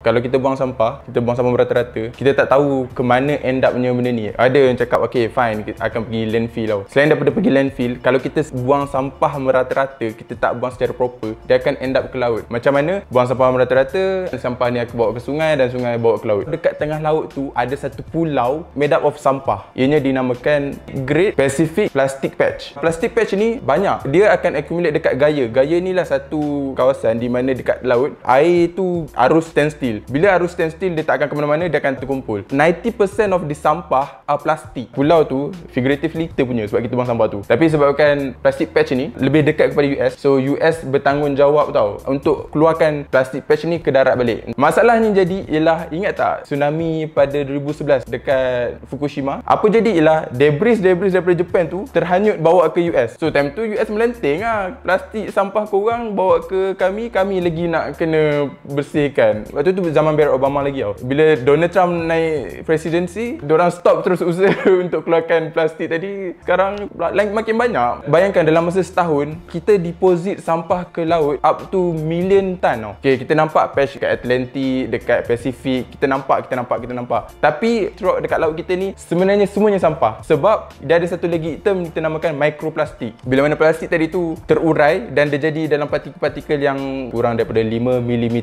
Kalau kita buang sampah, kita buang sampah merata-rata Kita tak tahu ke mana end up punya benda ni Ada yang cakap, okay fine, kita akan pergi landfill tau Selain daripada pergi landfill, kalau kita buang sampah merata-rata Kita tak buang secara proper, dia akan end up ke laut Macam mana? Buang sampah merata-rata Sampah ni aku bawa ke sungai dan sungai bawa ke laut Dekat tengah laut tu, ada satu pulau made up of sampah Ianya dinamakan Great Pacific Plastic Patch Plastic Patch ni banyak Dia akan accumulate dekat gaya Gaya ni lah satu kawasan di mana dekat laut Air tu arus standstill still. Bila arus stand still dia tak akan ke mana-mana dia akan terkumpul. 90% of the sampah are plastic. Pulau tu figuratively kita punya sebab kita buang sampah tu. Tapi sebabkan plastik patch ni lebih dekat kepada US. So US bertanggungjawab tau untuk keluarkan plastik patch ni ke darat balik. Masalahnya jadi ialah ingat tak tsunami pada 2011 dekat Fukushima? Apa jadi ialah debris-debris daripada Jepun tu terhanyut bawa ke US. So time tu US melenting lah. Plastik sampah korang bawa ke kami, kami lagi nak kena bersihkan. Waktu tu zaman Barack Obama lagi tau. Bila Donald Trump naik presidensi, orang stop terus usaha untuk keluarkan plastik tadi. Sekarang lain makin banyak. Bayangkan dalam masa setahun, kita deposit sampah ke laut up to million ton tau. Okay, kita nampak patch dekat Atlantik, dekat Pasifik, Kita nampak, kita nampak, kita nampak. Tapi throughout dekat laut kita ni, sebenarnya semuanya sampah. Sebab dia ada satu lagi term kita namakan mikroplastik. Bila mana plastik tadi tu terurai dan dia jadi dalam partikel-partikel yang kurang daripada 5 mm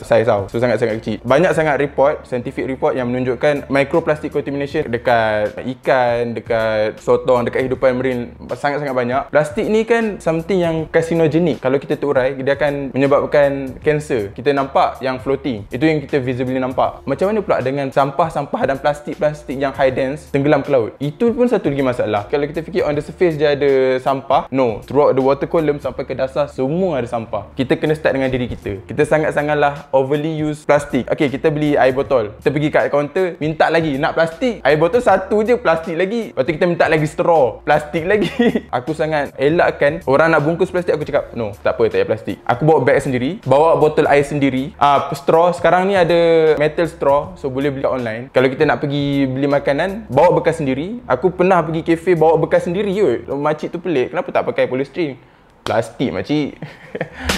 saiz tau. So sangat sangat kecil. Banyak sangat report, scientific report yang menunjukkan microplastic contamination dekat ikan, dekat sotong, dekat hidupan marin sangat-sangat banyak. Plastik ni kan something yang carcinogenic. Kalau kita terurai, dia akan menyebabkan kanser. Kita nampak yang floating. Itu yang kita visibly nampak. Macam mana pula dengan sampah-sampah dan plastik-plastik yang high dense tenggelam ke laut? Itu pun satu lagi masalah. Kalau kita fikir on the surface dia ada sampah, no. Throughout the water column sampai ke dasar, semua ada sampah. Kita kena start dengan diri kita. Kita sangat-sangatlah overly use plastik. Okey, kita beli air botol. Kita pergi kat kaunter, minta lagi nak plastik. Air botol satu je plastik lagi. Lepas tu kita minta lagi straw, plastik lagi. aku sangat elakkan orang nak bungkus plastik aku cakap, "No, tak apa, tak payah plastik." Aku bawa beg sendiri, bawa botol air sendiri. Ah, uh, straw sekarang ni ada metal straw, so boleh beli online. Kalau kita nak pergi beli makanan, bawa bekas sendiri. Aku pernah pergi kafe bawa bekas sendiri. Yo, makcik tu pelik. Kenapa tak pakai polystyrene? Plastik makcik.